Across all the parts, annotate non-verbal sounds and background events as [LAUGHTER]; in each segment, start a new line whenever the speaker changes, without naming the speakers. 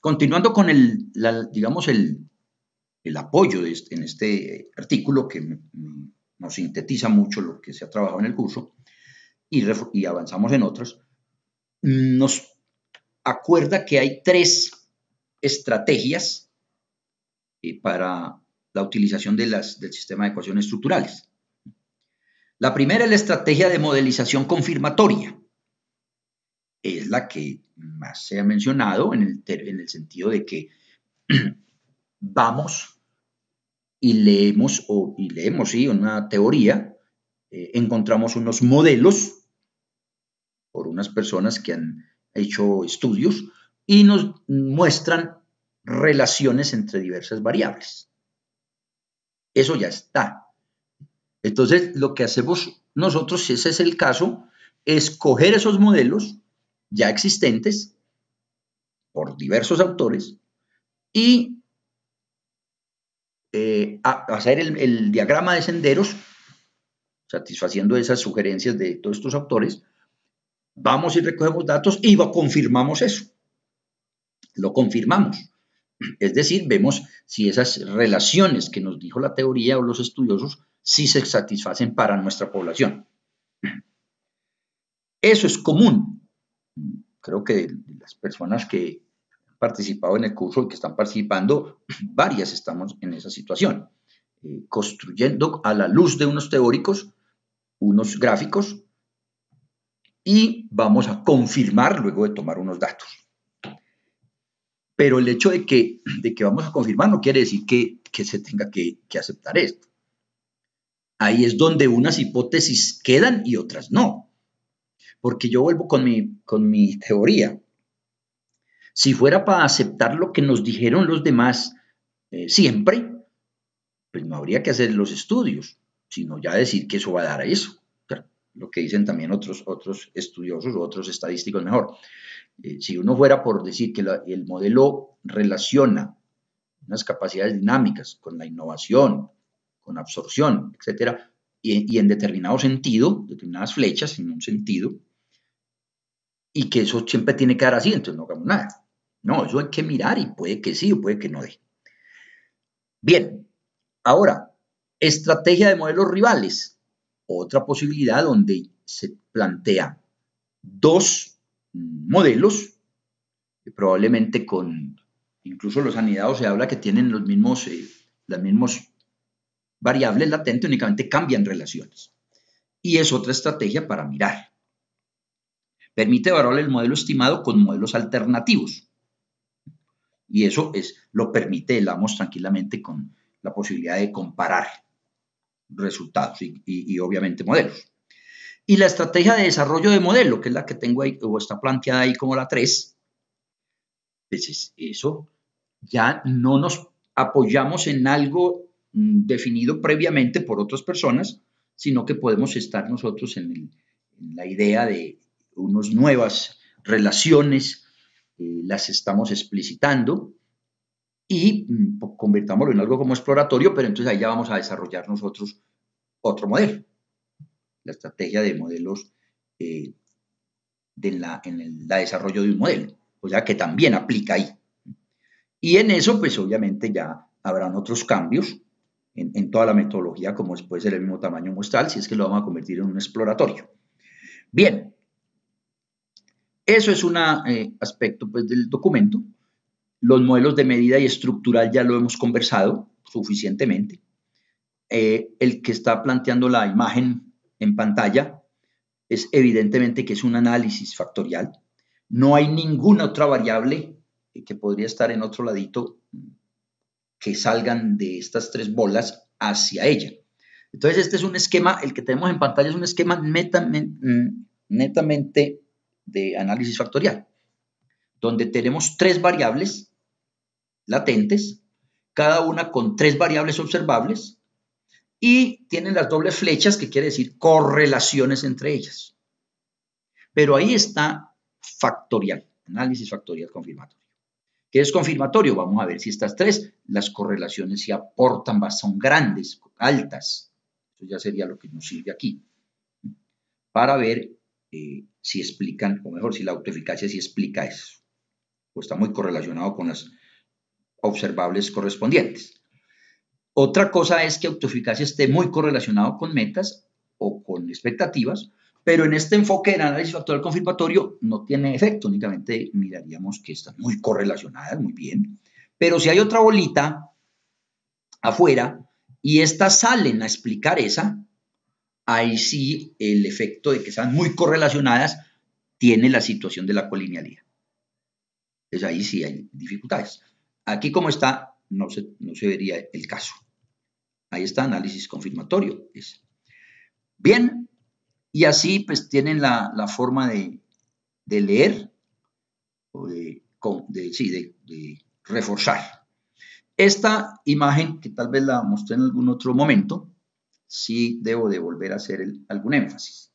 Continuando con el, digamos, el, apoyo este, en este artículo que nos sintetiza mucho lo que se ha trabajado en el curso y, avanzamos en otros, nos acuerda que hay tres estrategias eh, para la utilización del sistema de ecuaciones estructurales. La primera es la estrategia de modelización confirmatoria es la que más se ha mencionado en el, en el sentido de que [CLEARS THROAT] vamos y leemos, o, y leemos una teoría, eh, encontramos unos modelos por unas personas que han hecho estudios y nos muestran relaciones entre diversas variables. Eso ya está. Entonces, lo que hacemos nosotros, si ese es el caso, es coger esos modelos, ya existentes por diversos autores y eh, hacer el, el diagrama de senderos, satisfaciendo esas sugerencias de todos estos autores, vamos y recogemos datos y confirmamos eso. Lo confirmamos. Es decir, vemos si esas relaciones que nos dijo la teoría o los estudiosos sí se satisfacen para nuestra población. Eso es común creo que las personas que han participado en el curso y que están participando, [CLEARS THROAT] varias estamos en esa situación, eh, construyendo a la luz de unos teóricos, unos gráficos, y vamos a confirmar luego de tomar unos datos. Pero el hecho de que, [CLEARS THROAT] de que vamos a confirmar no quiere decir que, se tenga que, que aceptar esto. Ahí es donde unas hipótesis quedan y otras no porque yo vuelvo con mi, con mi teoría. Si fuera para aceptar lo que nos dijeron los demás eh, siempre, pues no habría que hacer los estudios, sino ya decir que eso va a dar a eso. Lo que dicen también otros, otros estudiosos otros estadísticos mejor. Eh, si uno fuera por decir que el modelo relaciona unas capacidades dinámicas con la innovación, con absorción, etcétera, y en determinado sentido, determinadas flechas en un sentido, y que eso siempre tiene que dar así, entonces no hagamos nada. No, eso hay que mirar y puede que sí o puede que no dé. Bien, ahora, estrategia de modelos rivales. Otra posibilidad donde se plantea dos modelos, que probablemente con, incluso los anidados se habla que tienen los mismos, eh, las mismas variables latentes, únicamente cambian relaciones. Y es otra estrategia para mirar. Permite evaluar el modelo estimado con modelos alternativos. Y eso es, lo permite el AMOS tranquilamente con la posibilidad de comparar resultados y, obviamente modelos. Y la estrategia de desarrollo de modelo, que es la que tengo ahí, o está planteada ahí como la 3, pues eso ya no nos apoyamos en algo mm, definido previamente por otras personas, sino que podemos estar nosotros en la idea de, unas nuevas relaciones, eh, las estamos explicitando y mm, convertámoslo en algo como exploratorio, pero entonces ahí ya vamos a desarrollar nosotros otro modelo, la estrategia de modelos eh, de la, en el la desarrollo de un modelo, o sea que también aplica ahí. Y en eso, pues obviamente ya habrán otros cambios en, en, toda la metodología, como puede ser el mismo tamaño muestral, si es que lo vamos a convertir en un exploratorio. Bien, eso es un eh, aspecto pues, del documento. Los modelos de medida y estructural ya lo hemos conversado suficientemente. Eh, el que está planteando la imagen en pantalla es evidentemente que es un análisis factorial. No hay ninguna otra variable que podría estar en otro ladito que salgan de estas tres bolas hacia ella. Entonces, este es un esquema, el que tenemos en pantalla es un esquema netamente, mm, netamente de análisis factorial, donde tenemos tres variables latentes, cada una con tres variables observables, y tienen las dobles flechas, que quiere decir correlaciones entre ellas. Pero ahí está factorial, análisis factorial confirmatorio. ¿Qué es confirmatorio? Vamos a ver si estas tres, las correlaciones se aportan, son grandes, altas. Eso ya sería lo que nos sirve aquí, para ver eh, si explican, o mejor, si la autoeficacia sí explica eso, o está muy correlacionado con las observables correspondientes. Otra cosa es que autoeficacia esté muy correlacionado con metas o con expectativas, pero en este enfoque de análisis factorial confirmatorio no tiene efecto, únicamente miraríamos que está muy correlacionada, muy bien, pero si hay otra bolita afuera y estas salen a explicar esa, ahí sí el efecto de que sean muy correlacionadas tiene la situación de la colinealidad. Entonces ahí sí hay dificultades. Aquí como está, no se, no se vería el caso. Ahí está, análisis confirmatorio. Es. Bien, y así pues tienen la, forma de, leer, o de, de reforzar. Esta imagen, que tal vez la mostré en algún otro momento, sí debo de volver a hacer algún énfasis.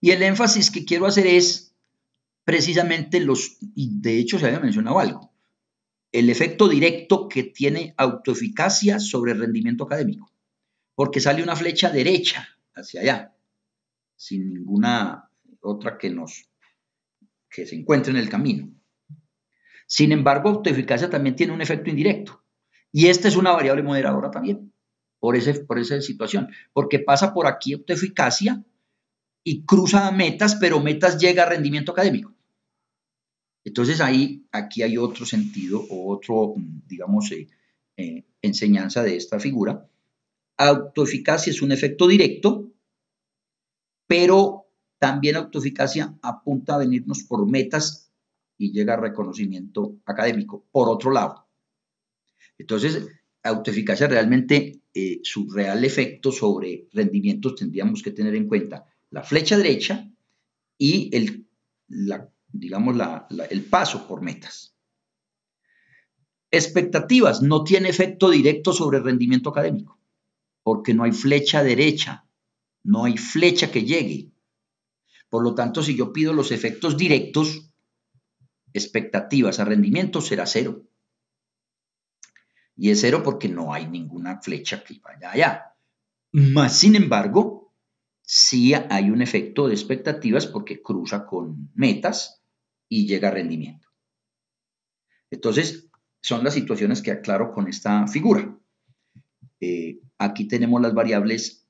Y el énfasis que quiero hacer es precisamente los, y de hecho se había mencionado algo, el efecto directo que tiene autoeficacia sobre el rendimiento académico, porque sale una flecha derecha hacia allá, sin ninguna otra que nos que se encuentre en el camino. Sin embargo, autoeficacia también tiene un efecto indirecto, y esta es una variable moderadora también por, ese, por esa situación, porque pasa por aquí autoeficacia y cruza metas, pero metas llega a rendimiento académico. Entonces ahí, aquí hay otro sentido o otro, digamos, eh, eh, enseñanza de esta figura. Autoeficacia es un efecto directo, pero también autoeficacia apunta a venirnos por metas y llega a reconocimiento académico, por otro lado. Entonces, autoeficacia realmente, eh, su real efecto sobre rendimientos tendríamos que tener en cuenta la flecha derecha y el, digamos el paso por metas. Expectativas no tiene efecto directo sobre rendimiento académico, porque no hay flecha derecha, no hay flecha que llegue. Por lo tanto, si yo pido los efectos directos, expectativas a rendimiento será cero y es cero porque no hay ninguna flecha que vaya allá. Más sin embargo, sí hay un efecto de expectativas porque cruza con metas y llega a rendimiento. Entonces, son las situaciones que aclaro con esta figura. Eh, aquí tenemos las variables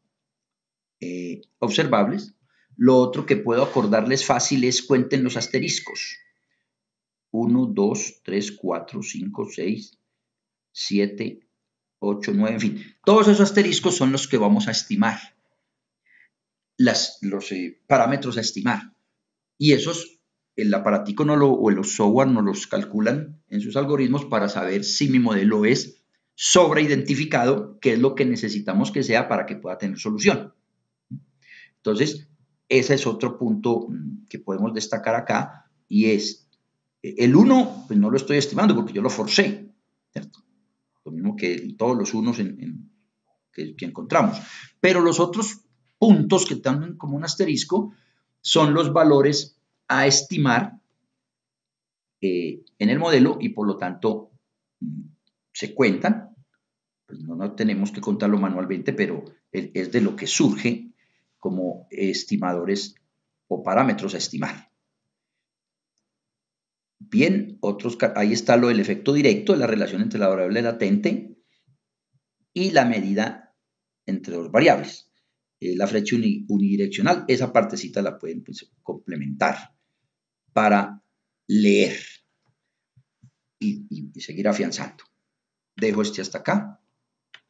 eh, observables. Lo otro que puedo acordarles fácil es cuenten los asteriscos. 1, 2, 3, 4, 5, 6, 7, 8, 9, en fin. Todos esos asteriscos son los que vamos a estimar, los eh, parámetros a estimar. Y esos, el aparatico no lo, o los software no los calculan en sus algoritmos para saber si mi modelo es sobreidentificado, qué es lo que necesitamos que sea para que pueda tener solución. Entonces, ese es otro punto mm, que podemos destacar acá y es, el 1, pues no lo estoy estimando porque yo lo forcé, ¿cierto? lo mismo que todos los unos en, que, encontramos. Pero los otros puntos que están como un asterisco son los valores a estimar eh, en el modelo y por lo tanto se cuentan. Pues no, no tenemos que contarlo manualmente, pero es de lo que surge como estimadores o parámetros a estimar. Bien, otros, ahí está lo del efecto directo, la relación entre la variable latente y la medida entre dos variables. Eh, la flecha unidireccional, esa partecita la pueden pues, complementar para leer y seguir afianzando. Dejo este hasta acá.